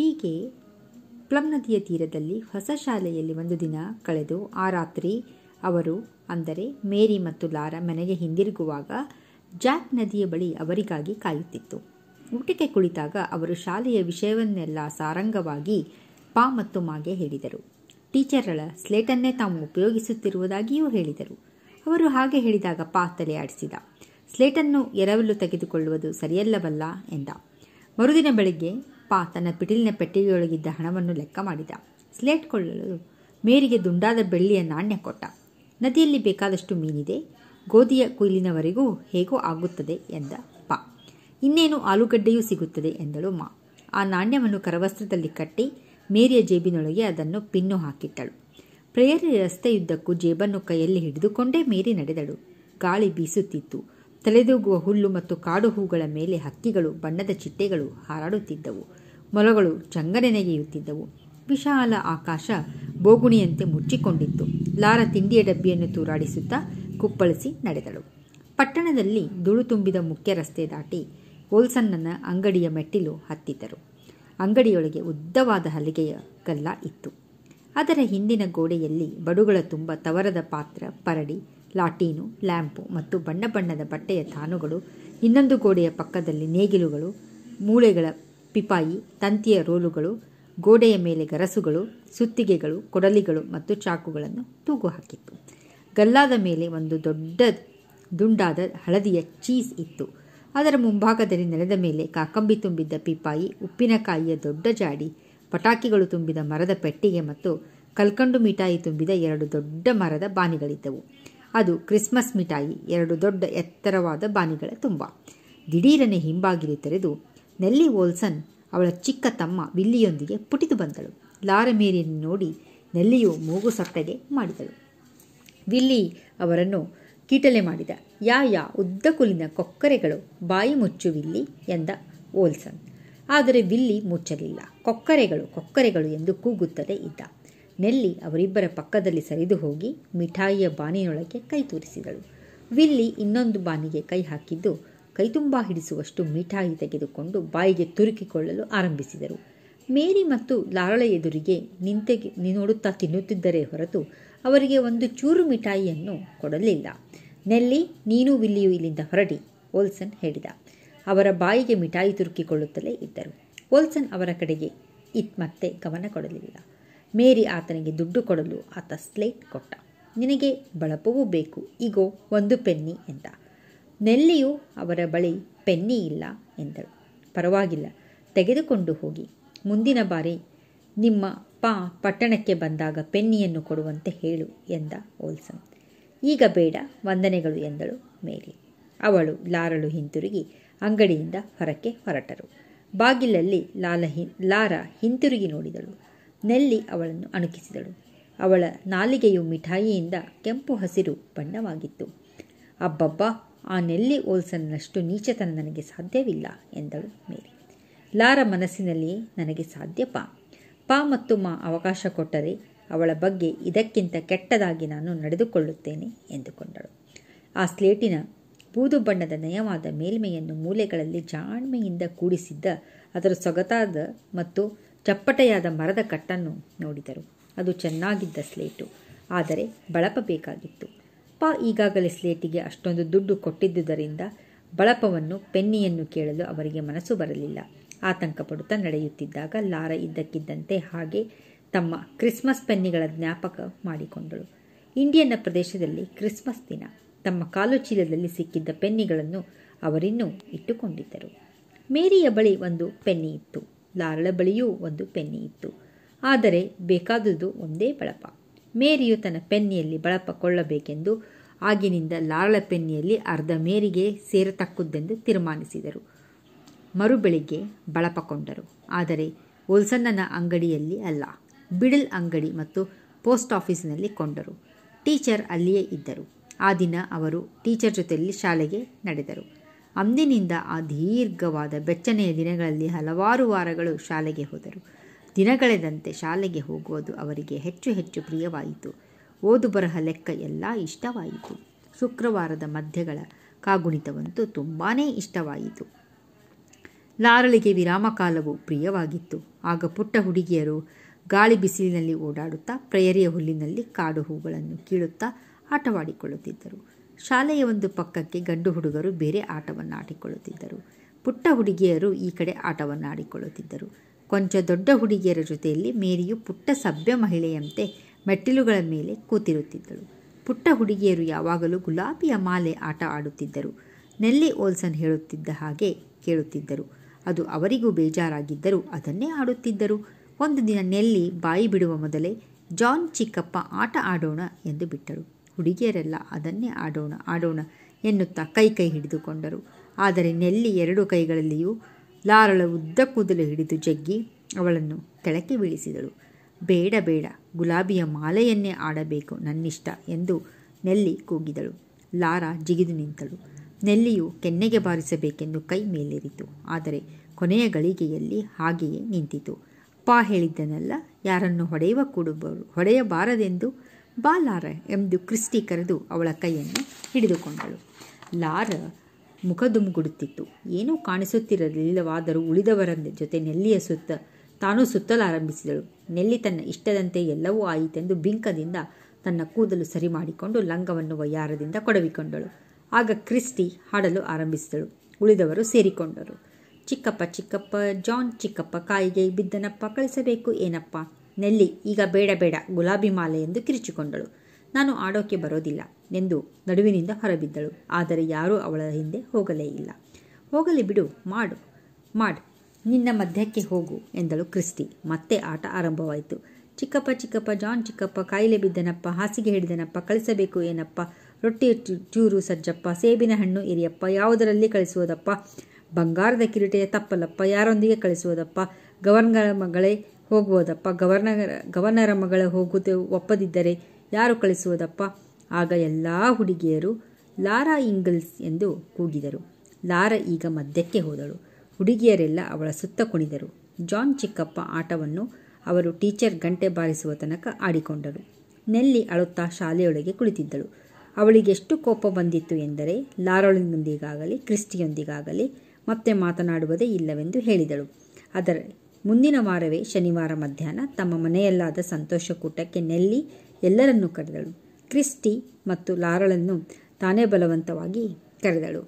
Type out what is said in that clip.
ಹೀಗೆ ಪ್ಲಮ್ ನದಿಯ ತೀರದಲ್ಲಿ ಹೊಸ ಶಾಲೆಯಲ್ಲಿ ಒಂದು ದಿನ ಕಳೆದು ಆ ರಾತ್ರಿ ಅವರು ಅಂದರೆ ಮೇರಿ ಮತ್ತು ಲಾರಾ ಮನೆಗೆ ಹಿಂದಿರುಗುವಾಗ ಜಾಕ್ ನದಿಯ ಬಳಿ ಅವರಿಗಾಗಿ ಕಾಯುತ್ತಿತ್ತು ಊಟಕ್ಕೆ ಕುಳಿತಾಗ ಅವರು ಶಾಲೆಯ ವಿಷಯವನ್ನೆಲ್ಲ ಸಾರಂಗವಾಗಿ ಪಾ ಮತ್ತು ಮಾಗೆ ಹೇಳಿದರು ಟೀಚರ್ಗಳ ಸ್ಲೇಟನ್ನೇ ತಾವು ಉಪಯೋಗಿಸುತ್ತಿರುವುದಾಗಿಯೂ ಹೇಳಿದರು ಅವರು ಹಾಗೆ ಹೇಳಿದಾಗ ಪಾ ತಲೆ ಆಡಿಸಿದ ಸ್ಲೇಟನ್ನು ಎರವಲು ತೆಗೆದುಕೊಳ್ಳುವುದು ಸರಿಯಲ್ಲವಲ್ಲ ಎಂದ ಮರುದಿನ ಬೆಳಗ್ಗೆ ಪಾ ತನ್ನ ಪಿಟಿಲಿನ ಪೆಟ್ಟಿಗೆಯೊಳಗಿದ್ದ ಹಣವನ್ನು ಲೆಕ್ಕ ಮಾಡಿದ ಸ್ಲೇಟ್ ಕೊಳ್ಳಲು ಮೇರಿಗೆ ದುಂಡಾದ ಬೆಳ್ಳಿಯ ನಾಣ್ಯ ಕೊಟ್ಟ ನದಿಯಲ್ಲಿ ಬೇಕಾದಷ್ಟು ಮೀನಿದೆ ಗೋಧಿಯ ಕುಯ್ಲಿನವರೆಗೂ ಹೇಗೋ ಆಗುತ್ತದೆ ಎಂದ ಪ ಇನ್ನೇನು ಆಲೂಗಡ್ಡೆಯೂ ಸಿಗುತ್ತದೆ ಎಂದಳು ಮಾ ಆ ನಾಣ್ಯವನ್ನು ಕರವಸ್ತ್ರದಲ್ಲಿ ಕಟ್ಟಿ ಮೇರಿಯ ಜೇಬಿನೊಳಗೆ ಅದನ್ನು ಪಿನ್ನು ಹಾಕಿಟ್ಟಳು ಪ್ರೇಯರಿ ರಸ್ತೆಯುದ್ದಕ್ಕೂ ಜೇಬನ್ನು ಕೈಯಲ್ಲಿ ಹಿಡಿದುಕೊಂಡೇ ಮೇರಿ ನಡೆದಳು ಗಾಳಿ ಬೀಸುತ್ತಿತ್ತು ತಲೆದೂಗುವ ಹುಲ್ಲು ಮತ್ತು ಕಾಡು ಹೂಗಳ ಮೇಲೆ ಹಕ್ಕಿಗಳು ಬಣ್ಣದ ಚಿಟ್ಟೆಗಳು ಹಾರಾಡುತ್ತಿದ್ದವು ಮೊಲಗಳು ಚಂಗನೆ ನೆಗೆಯುತ್ತಿದ್ದವು ವಿಶಾಲ ಆಕಾಶ ಬೋಗುಣಿಯಂತೆ ಮುಚ್ಚಿಕೊಂಡಿತ್ತು ಲಾರ ತಿಂಡಿಯ ಡಬ್ಬಿಯನ್ನು ತೂರಾಡಿಸುತ್ತಾ ಕುಪ್ಪಳಿಸಿ ನಡೆದಳು ಪಟ್ಟಣದಲ್ಲಿ ಧೂಳು ತುಂಬಿದ ಮುಖ್ಯ ರಸ್ತೆ ದಾಟಿ ಓಲ್ಸನ್ನನ ಅಂಗಡಿಯ ಮೆಟ್ಟಿಲು ಹತ್ತಿದ್ದರು ಅಂಗಡಿಯೊಳಗೆ ಉದ್ದವಾದ ಹಲಿಗೆಯ ಕಲ್ಲ ಇತ್ತು ಅದರ ಹಿಂದಿನ ಗೋಡೆಯಲ್ಲಿ ಬಡುಗಳ ತುಂಬ ತವರದ ಪಾತ್ರ ಪರಡಿ ಲಾಟೀನು ಲ್ಯಾಂಪು ಮತ್ತು ಬಣ್ಣ ಬಣ್ಣದ ಬಟ್ಟೆಯ ತಾನುಗಳು ಇನ್ನೊಂದು ಗೋಡೆಯ ಪಕ್ಕದಲ್ಲಿ ನೇಗಿಲುಗಳು ಮೂಳೆಗಳ ಪಿಪಾಯಿ ತಂತಿಯ ರೋಲುಗಳು ಗೋಡೆಯ ಮೇಲೆ ಗರಸುಗಳು ಸುತ್ತಿಗೆಗಳು ಕೊಡಲಿಗಳು ಮತ್ತು ಚಾಕುಗಳನ್ನು ತೂಗು ಹಾಕಿತ್ತು ಗಲ್ಲಾದ ಮೇಲೆ ಒಂದು ದೊಡ್ಡ ದುಂಡಾದ ಹಳದಿಯ ಚೀಸ್ ಇತ್ತು ಅದರ ಮುಂಭಾಗದಲ್ಲಿ ನೆಲದ ಮೇಲೆ ಕಾಕಂಬಿ ತುಂಬಿದ್ದ ಪಿಪಾಯಿ ಉಪ್ಪಿನಕಾಯಿಯ ದೊಡ್ಡ ಜಾಡಿ ಪಟಾಕಿಗಳು ತುಂಬಿದ ಮರದ ಪೆಟ್ಟಿಗೆ ಮತ್ತು ಕಲ್ಕಂಡು ಮಿಠಾಯಿ ತುಂಬಿದ ಎರಡು ದೊಡ್ಡ ಮರದ ಬಾನಿಗಳಿದ್ದವು ಅದು ಕ್ರಿಸ್ಮಸ್ ಮಿಠಾಯಿ ಎರಡು ದೊಡ್ಡ ಎತ್ತರವಾದ ಬಾನಿಗಳ ತುಂಬ ದಿಢೀರನೆ ಹಿಂಬಾಗಿಲು ತೆರೆದು ನೆಲ್ಲಿ ವೋಲ್ಸನ್ ಅವಳ ಚಿಕ್ಕ ತಮ್ಮ ವಿಲ್ಲಿಯೊಂದಿಗೆ ಪುಟಿದು ಬಂದಳು ಮೇರಿಯನ್ನು ನೋಡಿ ನೆಲ್ಲಿಯು ಮೂಗು ಸಟ್ಟೆಗೆ ಮಾಡಿದಳು ವಿಲ್ಲಿ ಅವರನ್ನು ಕೀಟಲೆ ಮಾಡಿದ ಯಾ ಯಾ ಕುಲಿನ ಕೊಕ್ಕರೆಗಳು ಬಾಯಿ ಮುಚ್ಚು ವಿಲ್ಲಿ ಎಂದ ವೋಲ್ಸನ್ ಆದರೆ ವಿಲ್ಲಿ ಮುಚ್ಚಲಿಲ್ಲ ಕೊಕ್ಕರೆಗಳು ಕೊಕ್ಕರೆಗಳು ಎಂದು ಕೂಗುತ್ತದೆ ಇದ್ದ ನೆಲ್ಲಿ ಅವರಿಬ್ಬರ ಪಕ್ಕದಲ್ಲಿ ಸರಿದು ಹೋಗಿ ಮಿಠಾಯಿಯ ಬಾನಿನೊಳಗೆ ಕೈ ತೂರಿಸಿದಳು ವಿಲ್ಲಿ ಇನ್ನೊಂದು ಬಾನಿಗೆ ಕೈ ಹಾಕಿದ್ದು ತುಂಬ ಹಿಡಿಸುವಷ್ಟು ಮಿಠಾಯಿ ತೆಗೆದುಕೊಂಡು ಬಾಯಿಗೆ ತುರುಕಿಕೊಳ್ಳಲು ಆರಂಭಿಸಿದರು ಮೇರಿ ಮತ್ತು ಲಾರಳ ಎದುರಿಗೆ ನಿಂತೆಗೆ ನೋಡುತ್ತಾ ತಿನ್ನುತ್ತಿದ್ದರೆ ಹೊರತು ಅವರಿಗೆ ಒಂದು ಚೂರು ಮಿಠಾಯಿಯನ್ನು ಕೊಡಲಿಲ್ಲ ನೆಲ್ಲಿ ನೀನು ವಿಲ್ಲಿಯು ಇಲ್ಲಿಂದ ಹೊರಡಿ ಓಲ್ಸನ್ ಹೇಳಿದ ಅವರ ಬಾಯಿಗೆ ಮಿಠಾಯಿ ತುರುಕಿಕೊಳ್ಳುತ್ತಲೇ ಇದ್ದರು ಓಲ್ಸನ್ ಅವರ ಕಡೆಗೆ ಇತ್ ಮತ್ತೆ ಗಮನ ಕೊಡಲಿಲ್ಲ ಮೇರಿ ಆತನಿಗೆ ದುಡ್ಡು ಕೊಡಲು ಆತ ಸ್ಲೇಟ್ ಕೊಟ್ಟ ನಿನಗೆ ಬಳಪವೂ ಬೇಕು ಈಗೋ ಒಂದು ಪೆನ್ನಿ ಎಂದ ನೆಲ್ಲಿಯು ಅವರ ಬಳಿ ಪೆನ್ನಿ ಇಲ್ಲ ಎಂದಳು ಪರವಾಗಿಲ್ಲ ತೆಗೆದುಕೊಂಡು ಹೋಗಿ ಮುಂದಿನ ಬಾರಿ ನಿಮ್ಮ ಪಾ ಪಟ್ಟಣಕ್ಕೆ ಬಂದಾಗ ಪೆನ್ನಿಯನ್ನು ಕೊಡುವಂತೆ ಹೇಳು ಎಂದ ಓಲ್ಸನ್ ಈಗ ಬೇಡ ವಂದನೆಗಳು ಎಂದಳು ಮೇರಿ ಅವಳು ಲಾರಳು ಹಿಂತಿರುಗಿ ಅಂಗಡಿಯಿಂದ ಹೊರಕ್ಕೆ ಹೊರಟರು ಬಾಗಿಲಲ್ಲಿ ಲಾಲ ಹಿ ಲಾರ ಹಿಂತಿರುಗಿ ನೋಡಿದಳು ನೆಲ್ಲಿ ಅವಳನ್ನು ಅಣುಕಿಸಿದಳು ಅವಳ ನಾಲಿಗೆಯು ಮಿಠಾಯಿಯಿಂದ ಕೆಂಪು ಹಸಿರು ಬಣ್ಣವಾಗಿತ್ತು ಅಬ್ಬಬ್ಬ ಆ ನೆಲ್ಲಿ ಓಲ್ಸನ್ನಷ್ಟು ನೀಚತನ ನನಗೆ ಸಾಧ್ಯವಿಲ್ಲ ಎಂದಳು ಮೇರಿ ಲಾರ ಮನಸ್ಸಿನಲ್ಲಿ ನನಗೆ ಸಾಧ್ಯ ಪಾ ಪಾ ಮತ್ತು ಮಾ ಅವಕಾಶ ಕೊಟ್ಟರೆ ಅವಳ ಬಗ್ಗೆ ಇದಕ್ಕಿಂತ ಕೆಟ್ಟದಾಗಿ ನಾನು ನಡೆದುಕೊಳ್ಳುತ್ತೇನೆ ಎಂದುಕೊಂಡಳು ಆ ಸ್ಲೇಟಿನ ಬೂದು ಬಣ್ಣದ ನಯವಾದ ಮೇಲ್ಮೆಯನ್ನು ಮೂಲೆಗಳಲ್ಲಿ ಜಾಣ್ಮೆಯಿಂದ ಕೂಡಿಸಿದ್ದ ಅದರ ಸೊಗತಾದ ಮತ್ತು ಚಪ್ಪಟೆಯಾದ ಮರದ ಕಟ್ಟನ್ನು ನೋಡಿದರು ಅದು ಚೆನ್ನಾಗಿದ್ದ ಸ್ಲೇಟು ಆದರೆ ಬೇಕಾಗಿತ್ತು ಪ ಈಗಾಗಲೇ ಸ್ಲೇಟಿಗೆ ಅಷ್ಟೊಂದು ದುಡ್ಡು ಕೊಟ್ಟಿದ್ದುದರಿಂದ ಬಳಪವನ್ನು ಪೆನ್ನಿಯನ್ನು ಕೇಳಲು ಅವರಿಗೆ ಮನಸ್ಸು ಬರಲಿಲ್ಲ ಆತಂಕ ಪಡುತ್ತಾ ನಡೆಯುತ್ತಿದ್ದಾಗ ಲಾರ ಇದ್ದಕ್ಕಿದ್ದಂತೆ ಹಾಗೆ ತಮ್ಮ ಕ್ರಿಸ್ಮಸ್ ಪೆನ್ನಿಗಳ ಜ್ಞಾಪಕ ಮಾಡಿಕೊಂಡಳು ಇಂಡಿಯನ್ನ ಪ್ರದೇಶದಲ್ಲಿ ಕ್ರಿಸ್ಮಸ್ ದಿನ ತಮ್ಮ ಕಾಲು ಚೀಲದಲ್ಲಿ ಸಿಕ್ಕಿದ್ದ ಪೆನ್ನಿಗಳನ್ನು ಅವರಿನ್ನೂ ಇಟ್ಟುಕೊಂಡಿದ್ದರು ಮೇರಿಯ ಬಳಿ ಒಂದು ಪೆನ್ನಿ ಇತ್ತು ಲಾರಳ ಬಳಿಯೂ ಒಂದು ಪೆನ್ನಿ ಇತ್ತು ಆದರೆ ಬೇಕಾದುದು ಒಂದೇ ಬಳಪ ಮೇರಿಯು ತನ್ನ ಪೆನ್ನಿಯಲ್ಲಿ ಬಳಪ ಕೊಳ್ಳಬೇಕೆಂದು ಆಗಿನಿಂದ ಲಾರಳ ಪೆನ್ನಿಯಲ್ಲಿ ಅರ್ಧ ಮೇರಿಗೆ ಸೇರತಕ್ಕದ್ದೆಂದು ತೀರ್ಮಾನಿಸಿದರು ಮರು ಬೆಳಿಗ್ಗೆ ಬಳಪಕೊಂಡರು ಆದರೆ ಓಲ್ಸನ್ನನ ಅಂಗಡಿಯಲ್ಲಿ ಅಲ್ಲ ಬಿಡಲ್ ಅಂಗಡಿ ಮತ್ತು ಪೋಸ್ಟ್ ಆಫೀಸಿನಲ್ಲಿ ಕೊಂಡರು ಟೀಚರ್ ಅಲ್ಲಿಯೇ ಇದ್ದರು ಆ ದಿನ ಅವರು ಟೀಚರ್ ಜೊತೆಯಲ್ಲಿ ಶಾಲೆಗೆ ನಡೆದರು ಅಂದಿನಿಂದ ಆ ದೀರ್ಘವಾದ ಬೆಚ್ಚನೆಯ ದಿನಗಳಲ್ಲಿ ಹಲವಾರು ವಾರಗಳು ಶಾಲೆಗೆ ಹೋದರು ದಿನಗಳೆದಂತೆ ಶಾಲೆಗೆ ಹೋಗುವುದು ಅವರಿಗೆ ಹೆಚ್ಚು ಹೆಚ್ಚು ಪ್ರಿಯವಾಯಿತು ಓದು ಬರಹ ಲೆಕ್ಕ ಎಲ್ಲ ಇಷ್ಟವಾಯಿತು ಶುಕ್ರವಾರದ ಮಧ್ಯಗಳ ಕಾಗುಣಿತವಂತೂ ತುಂಬಾ ಇಷ್ಟವಾಯಿತು ಲಾರಳಿಗೆ ವಿರಾಮ ಕಾಲವು ಪ್ರಿಯವಾಗಿತ್ತು ಆಗ ಪುಟ್ಟ ಹುಡುಗಿಯರು ಗಾಳಿ ಬಿಸಿಲಿನಲ್ಲಿ ಓಡಾಡುತ್ತಾ ಪ್ರೇರಿಯ ಹುಲ್ಲಿನಲ್ಲಿ ಕಾಡು ಹೂಗಳನ್ನು ಕೀಳುತ್ತಾ ಆಟವಾಡಿಕೊಳ್ಳುತ್ತಿದ್ದರು ಶಾಲೆಯ ಒಂದು ಪಕ್ಕಕ್ಕೆ ಗಂಡು ಹುಡುಗರು ಬೇರೆ ಆಟವನ್ನು ಆಡಿಕೊಳ್ಳುತ್ತಿದ್ದರು ಪುಟ್ಟ ಹುಡುಗಿಯರು ಈ ಕಡೆ ಆಟವನ್ನು ಆಡಿಕೊಳ್ಳುತ್ತಿದ್ದರು ಕೊಂಚ ದೊಡ್ಡ ಹುಡುಗಿಯರ ಜೊತೆಯಲ್ಲಿ ಮೇರಿಯು ಪುಟ್ಟ ಸಭ್ಯ ಮಹಿಳೆಯಂತೆ ಮೆಟ್ಟಿಲುಗಳ ಮೇಲೆ ಕೂತಿರುತ್ತಿದ್ದಳು ಪುಟ್ಟ ಹುಡುಗಿಯರು ಯಾವಾಗಲೂ ಗುಲಾಬಿಯ ಮಾಲೆ ಆಟ ಆಡುತ್ತಿದ್ದರು ನೆಲ್ಲಿ ಓಲ್ಸನ್ ಹೇಳುತ್ತಿದ್ದ ಹಾಗೆ ಕೇಳುತ್ತಿದ್ದರು ಅದು ಅವರಿಗೂ ಬೇಜಾರಾಗಿದ್ದರೂ ಅದನ್ನೇ ಆಡುತ್ತಿದ್ದರು ಒಂದು ದಿನ ನೆಲ್ಲಿ ಬಾಯಿ ಬಿಡುವ ಮೊದಲೇ ಜಾನ್ ಚಿಕ್ಕಪ್ಪ ಆಟ ಆಡೋಣ ಎಂದು ಬಿಟ್ಟಳು ಹುಡುಗಿಯರೆಲ್ಲ ಅದನ್ನೇ ಆಡೋಣ ಆಡೋಣ ಎನ್ನುತ್ತಾ ಕೈ ಕೈ ಹಿಡಿದುಕೊಂಡರು ಆದರೆ ನೆಲ್ಲಿ ಎರಡು ಕೈಗಳಲ್ಲಿಯೂ ಲಾರಳ ಉದ್ದ ಕೂದಲು ಹಿಡಿದು ಜಗ್ಗಿ ಅವಳನ್ನು ಕೆಳಕ್ಕೆ ಬೀಳಿಸಿದಳು ಬೇಡ ಬೇಡ ಗುಲಾಬಿಯ ಮಾಲೆಯನ್ನೇ ಆಡಬೇಕು ನನ್ನಿಷ್ಟ ಎಂದು ನೆಲ್ಲಿ ಕೂಗಿದಳು ಲಾರ ಜಿಗಿದು ನಿಂತಳು ನೆಲ್ಲಿಯು ಕೆನ್ನೆಗೆ ಬಾರಿಸಬೇಕೆಂದು ಕೈ ಮೇಲೇರಿತು ಆದರೆ ಕೊನೆಯ ಗಳಿಗೆಯಲ್ಲಿ ಹಾಗೆಯೇ ನಿಂತಿತು ಪಾ ಹೇಳಿದ್ದನಲ್ಲ ಯಾರನ್ನು ಹೊಡೆಯುವ ಕೂಡುವರು ಹೊಡೆಯಬಾರದೆಂದು ಬಾ ಲಾರ ಎಂದು ಕ್ರಿಸ್ಟಿ ಕರೆದು ಅವಳ ಕೈಯನ್ನು ಹಿಡಿದುಕೊಂಡಳು ಲಾರ ಮುಖದುಮ್ಗುಡುತ್ತಿತ್ತು ಏನೂ ಕಾಣಿಸುತ್ತಿರಲಿಲ್ಲವಾದರೂ ಉಳಿದವರ ಜೊತೆ ನೆಲ್ಲಿಯ ಸುತ್ತ ತಾನೂ ಸುತ್ತಲಾರಂಭಿಸಿದಳು ನೆಲ್ಲಿ ತನ್ನ ಇಷ್ಟದಂತೆ ಎಲ್ಲವೂ ಆಯಿತೆಂದು ಬಿಂಕದಿಂದ ತನ್ನ ಕೂದಲು ಸರಿ ಮಾಡಿಕೊಂಡು ಲಂಗವನ್ನು ವಯ್ಯಾರದಿಂದ ಕೊಡವಿಕೊಂಡಳು ಆಗ ಕ್ರಿಸ್ಟಿ ಹಾಡಲು ಆರಂಭಿಸಿದಳು ಉಳಿದವರು ಸೇರಿಕೊಂಡರು ಚಿಕ್ಕಪ್ಪ ಚಿಕ್ಕಪ್ಪ ಜಾನ್ ಚಿಕ್ಕಪ್ಪ ಕಾಯಿಗೆ ಬಿದ್ದನಪ್ಪ ಕಳಿಸಬೇಕು ಏನಪ್ಪ ನೆಲ್ಲಿ ಈಗ ಬೇಡ ಬೇಡ ಗುಲಾಬಿ ಮಾಲೆ ಎಂದು ಕಿರಿಚಿಕೊಂಡಳು ನಾನು ಆಡೋಕೆ ಬರೋದಿಲ್ಲ ಎಂದು ನಡುವಿನಿಂದ ಹೊರಬಿದ್ದಳು ಆದರೆ ಯಾರೂ ಅವಳ ಹಿಂದೆ ಹೋಗಲೇ ಇಲ್ಲ ಹೋಗಲಿ ಬಿಡು ಮಾಡು ಮಾಡು ನಿನ್ನ ಮಧ್ಯಕ್ಕೆ ಹೋಗು ಎಂದಳು ಕ್ರಿಸ್ತಿ ಮತ್ತೆ ಆಟ ಆರಂಭವಾಯಿತು ಚಿಕ್ಕಪ್ಪ ಚಿಕ್ಕಪ್ಪ ಜಾನ್ ಚಿಕ್ಕಪ್ಪ ಕಾಯಿಲೆ ಬಿದ್ದನಪ್ಪ ಹಾಸಿಗೆ ಹಿಡಿದನಪ್ಪ ಕಳಿಸಬೇಕು ಏನಪ್ಪ ರೊಟ್ಟಿ ಚೂರು ಸಜ್ಜಪ್ಪ ಸೇಬಿನ ಹಣ್ಣು ಇರಿಯಪ್ಪ ಯಾವುದರಲ್ಲಿ ಕಳಿಸುವುದಪ್ಪ ಬಂಗಾರದ ಕಿರೀಟೆಯ ತಪ್ಪಲಪ್ಪ ಯಾರೊಂದಿಗೆ ಕಳಿಸುವುದಪ್ಪ ಗವರ್ನರ್ ಮಗಳೇ ಹೋಗುವುದಪ್ಪ ಗವರ್ನರ್ ಗವರ್ನರ ಮಗಳ ಹೋಗುತ್ತೆ ಒಪ್ಪದಿದ್ದರೆ ಯಾರು ಕಳಿಸುವುದಪ್ಪ ಆಗ ಎಲ್ಲ ಹುಡುಗಿಯರು ಲಾರಾ ಇಂಗಲ್ಸ್ ಎಂದು ಕೂಗಿದರು ಲಾರಾ ಈಗ ಮಧ್ಯಕ್ಕೆ ಹೋದಳು ಹುಡುಗಿಯರೆಲ್ಲ ಅವಳ ಸುತ್ತ ಕುಣಿದರು ಜಾನ್ ಚಿಕ್ಕಪ್ಪ ಆಟವನ್ನು ಅವರು ಟೀಚರ್ ಗಂಟೆ ಬಾರಿಸುವ ತನಕ ಆಡಿಕೊಂಡರು ನೆಲ್ಲಿ ಅಳುತ್ತಾ ಶಾಲೆಯೊಳಗೆ ಕುಳಿತಿದ್ದಳು ಅವಳಿಗೆಷ್ಟು ಕೋಪ ಬಂದಿತ್ತು ಎಂದರೆ ಲಾರಳಿನೊಂದಿಗಾಗಲಿ ಕ್ರಿಸ್ಟಿಯೊಂದಿಗಾಗಲಿ ಮತ್ತೆ ಮಾತನಾಡುವುದೇ ಇಲ್ಲವೆಂದು ಹೇಳಿದಳು ಅದರ ಮುಂದಿನ ವಾರವೇ ಶನಿವಾರ ಮಧ್ಯಾಹ್ನ ತಮ್ಮ ಮನೆಯಲ್ಲಾದ ಸಂತೋಷಕೂಟಕ್ಕೆ ನೆಲ್ಲಿ ಎಲ್ಲರನ್ನೂ ಕರೆದಳು ಕ್ರಿಸ್ಟಿ ಮತ್ತು ಲಾರಳನ್ನು ತಾನೇ ಬಲವಂತವಾಗಿ ಕರೆದಳು